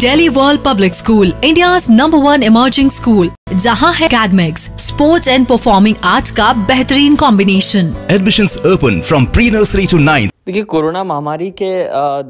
daily World Public School India number one emerging school जहाँ है academics sports and performing arts का बेहतरीन combination admission open from pre nursery to nine देखिए corona महामारी के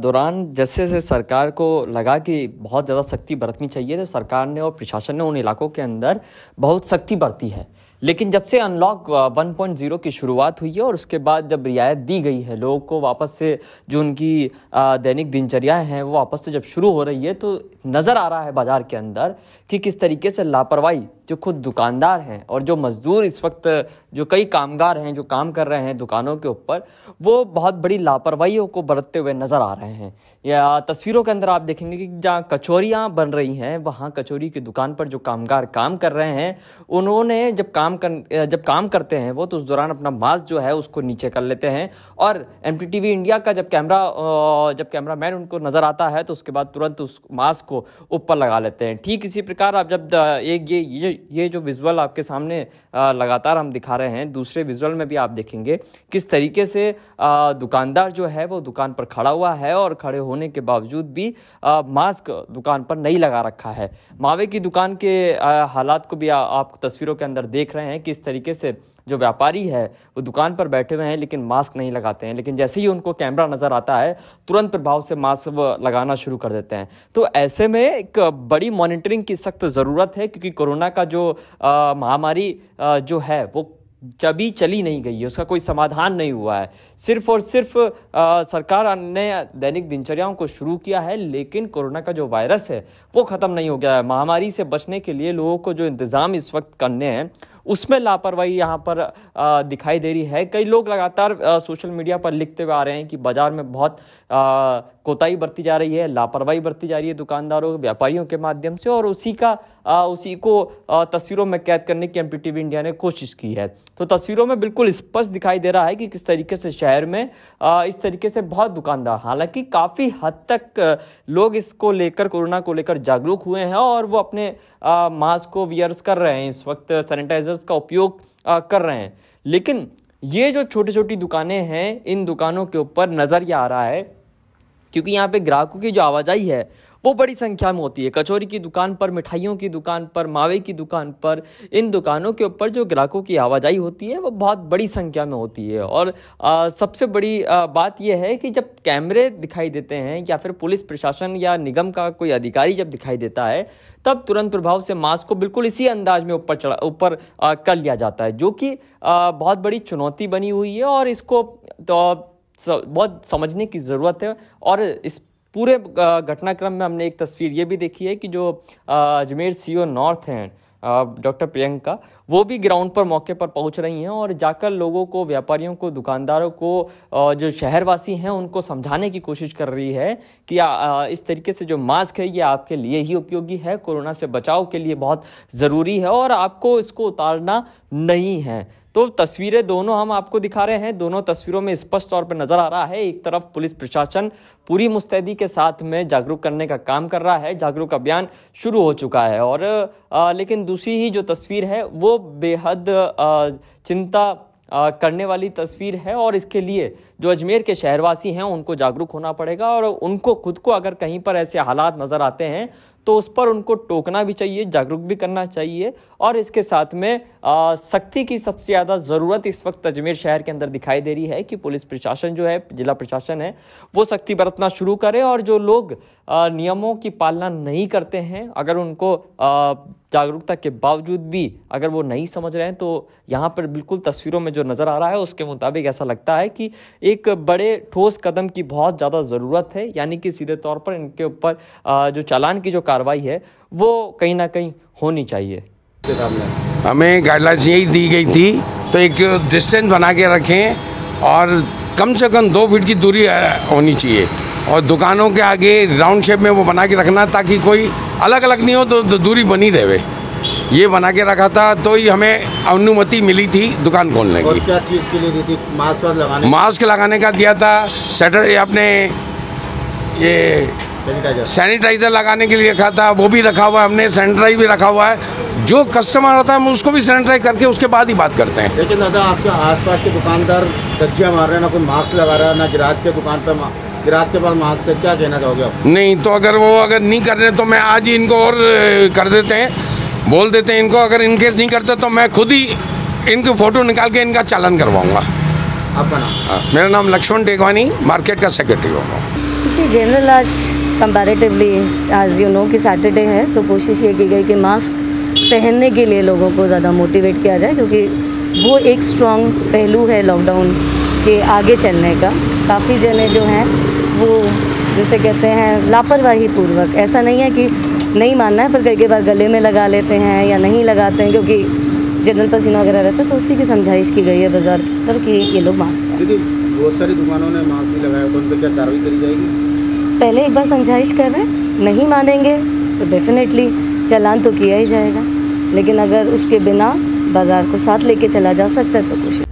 दौरान जैसे जैसे सरकार को लगा कि बहुत ज़्यादा सख्ती बरतनी चाहिए तो सरकार ने और प्रशासन ने उन इलाकों के अंदर बहुत सख्ती बरती है लेकिन जब से अनलॉक 1.0 uh, की शुरुआत हुई है और उसके बाद जब रियायत दी गई है लोगों को वापस से जो उनकी uh, दैनिक दिनचर्याएं हैं वो वापस से जब शुरू हो रही है तो नज़र आ रहा है बाज़ार के अंदर कि किस तरीके से लापरवाही जो खुद दुकानदार हैं और जो मज़दूर इस वक्त जो कई कामगार हैं जो काम कर रहे हैं दुकानों के ऊपर वो बहुत बड़ी लापरवाही को बरतते हुए नज़र आ रहे हैं या तस्वीरों के अंदर आप देखेंगे कि जहाँ कचौरियाँ बन रही हैं वहाँ कचौरी की दुकान पर जो कामगार काम कर रहे हैं उन्होंने जब काम कर जब काम करते हैं वो तो उस दौरान अपना मास्क जो है उसको नीचे कर लेते हैं और एम इंडिया का जब कैमरा जब कैमरा मैन उनको नज़र आता है तो उसके बाद तुरंत उस मास्क को ऊपर लगा लेते हैं ठीक इसी प्रकार आप जब एक ये ये ये जो विजुअल आपके सामने लगातार हम दिखा रहे हैं दूसरे विजुअल में भी आप देखेंगे किस तरीके से दुकानदार जो है वो दुकान पर खड़ा हुआ है और खड़े होने के बावजूद भी मास्क दुकान पर नहीं लगा रखा है मावे की दुकान के हालात को भी आप तस्वीरों के अंदर देख रहे हैं किस तरीके से जो व्यापारी है वो दुकान पर बैठे हुए हैं लेकिन मास्क नहीं लगाते हैं लेकिन जैसे ही उनको कैमरा नज़र आता है तुरंत प्रभाव से मास्क लगाना शुरू कर देते हैं तो ऐसे में एक बड़ी मॉनिटरिंग की सख्त ज़रूरत है क्योंकि कोरोना का जो महामारी जो है वो जबी चली नहीं गई है उसका कोई समाधान नहीं हुआ है सिर्फ और सिर्फ आ, सरकार ने दैनिक दिनचर्याओं को शुरू किया है लेकिन कोरोना का जो वायरस है वो ख़त्म नहीं हो गया है महामारी से बचने के लिए लोगों को जो इंतज़ाम इस वक्त करने हैं उसमें लापरवाही यहाँ पर दिखाई दे रही है कई लोग लगातार सोशल मीडिया पर लिखते हुए आ रहे हैं कि बाज़ार में बहुत कोताही बरती जा रही है लापरवाही बरती जा रही है दुकानदारों व्यापारियों के माध्यम से और उसी का उसी को तस्वीरों में कैद करने की एम इंडिया ने कोशिश की है तो तस्वीरों में बिल्कुल स्पष्ट दिखाई दे रहा है कि किस तरीके से शहर में इस तरीके से बहुत दुकानदार हालांकि काफ़ी हद तक लोग इसको लेकर कोरोना को लेकर जागरूक हुए हैं और वो अपने मास्क को वियर्स कर रहे हैं इस वक्त सैनिटाइजर फीचर्स का उपयोग कर रहे हैं लेकिन ये जो छोटी छोटी दुकानें हैं इन दुकानों के ऊपर नजर ये आ रहा है क्योंकि यहाँ पे ग्राहकों की जो आवाजाही है वो बड़ी संख्या में होती है कचौरी की दुकान पर मिठाइयों की दुकान पर मावे की दुकान पर इन दुकानों के ऊपर जो ग्राहकों की आवाजाही होती है वो बहुत बड़ी संख्या में होती है और आ, सबसे बड़ी आ, बात यह है कि जब कैमरे दिखाई देते हैं या फिर पुलिस प्रशासन या निगम का कोई अधिकारी जब दिखाई देता है तब तुरंत प्रभाव से मास्क को बिल्कुल इसी अंदाज में ऊपर चढ़ा ऊपर कर लिया जाता है जो कि बहुत बड़ी चुनौती बनी हुई है और इसको तो बहुत समझने की ज़रूरत है और इस पूरे घटनाक्रम में हमने एक तस्वीर ये भी देखी है कि जो अजमेर सी e नॉर्थ हैं डॉक्टर प्रियंका वो भी ग्राउंड पर मौके पर पहुंच रही हैं और जाकर लोगों को व्यापारियों को दुकानदारों को जो शहरवासी हैं उनको समझाने की कोशिश कर रही है कि इस तरीके से जो मास्क है ये आपके लिए ही उपयोगी है कोरोना से बचाव के लिए बहुत ज़रूरी है और आपको इसको उतारना नहीं है तो तस्वीरें दोनों हम आपको दिखा रहे हैं दोनों तस्वीरों में स्पष्ट तौर पर नजर आ रहा है एक तरफ पुलिस प्रशासन पूरी मुस्तैदी के साथ में जागरूक करने का काम कर रहा है जागरूक अभियान शुरू हो चुका है और आ, लेकिन दूसरी ही जो तस्वीर है वो बेहद चिंता करने वाली तस्वीर है और इसके लिए जो अजमेर के शहरवासी हैं उनको जागरूक होना पड़ेगा और उनको खुद को अगर कहीं पर ऐसे हालात नज़र आते हैं तो उस पर उनको टोकना भी चाहिए जागरूक भी करना चाहिए और इसके साथ में सख्ती की सबसे ज़्यादा ज़रूरत इस वक्त अजमेर शहर के अंदर दिखाई दे रही है कि पुलिस प्रशासन जो है जिला प्रशासन है वो सख्ती बरतना शुरू करे और जो लोग आ, नियमों की पालना नहीं करते हैं अगर उनको जागरूकता के बावजूद भी अगर वो नहीं समझ रहे हैं तो यहाँ पर बिल्कुल तस्वीरों में जो नज़र आ रहा है उसके मुताबिक ऐसा लगता है कि एक बड़े ठोस कदम की बहुत ज़्यादा ज़रूरत है यानी कि सीधे तौर पर इनके ऊपर जो चालान की जो कार्रवाई है वो कहीं ना कहीं होनी चाहिए हमें गाइडलाइंस यही दी गई थी तो एक डिस्टेंस बना के रखें और कम से कम दो फीट की दूरी होनी चाहिए और दुकानों के आगे राउंड शेप में वो बना के रखना ताकि कोई अलग अलग नहीं हो तो, तो दूरी बनी रहे ये बना के रखा था तो ही हमें अनुमति मिली थी दुकान खोलने की क्या चीज़ के लिए मास्क लगाने मास्क लगाने का दिया था सैटर आपने ये सैनिटाइज़र लगाने के लिए रखा था वो भी रखा हुआ है हमने सैनिटाइज भी रखा हुआ है जो कस्टमर आता है हम उसको भी सैनिटाइज करके उसके बाद ही बात करते हैं लेकिन दादा आपके आसपास के दुकानदार धज्जियाँ मार रहे हैं ना कोई मास्क लगा रहा है ना गिराज के दुकान पर गिराज के पास मास्क से क्या कहना चाहोगे आप नहीं तो अगर वो अगर नहीं कर रहे तो मैं आज ही इनको और कर देते हैं बोल देते हैं इनको अगर इनकेस नहीं करते तो मैं खुद ही इनकी फ़ोटो निकाल के इनका चालन करवाऊँगा आपका नाम हाँ, मेरा नाम लक्ष्मण टेकवानी मार्केट का सेक्रेटरी होगा जी जनरल आज कंपैरेटिवली आज यू नो कि सैटरडे है तो कोशिश ये की गई कि मास्क पहनने के लिए लोगों को ज़्यादा मोटिवेट किया जाए क्योंकि वो एक स्ट्रॉन्ग पहलू है लॉकडाउन के आगे चलने का काफ़ी जने जो हैं वो जैसे कहते हैं लापरवाही पूर्वक ऐसा नहीं है कि नहीं मानना है पर कई कई बार गले में लगा लेते हैं या नहीं लगाते हैं क्योंकि जनरल पसीना वगैरह रहता है तो उसी की समझाइश की गई है बाजार पर कि ये लोग मास्क बहुत सारी दुकानों ने मास्क भी लगाया तो उन पर क्या कार्रवाई करी जाएगी पहले एक बार समझाइश कर रहे हैं नहीं मानेंगे तो डेफिनेटली चलान तो किया ही जाएगा लेकिन अगर उसके बिना बाज़ार को साथ लेके चला जा सकता है तो कोशिश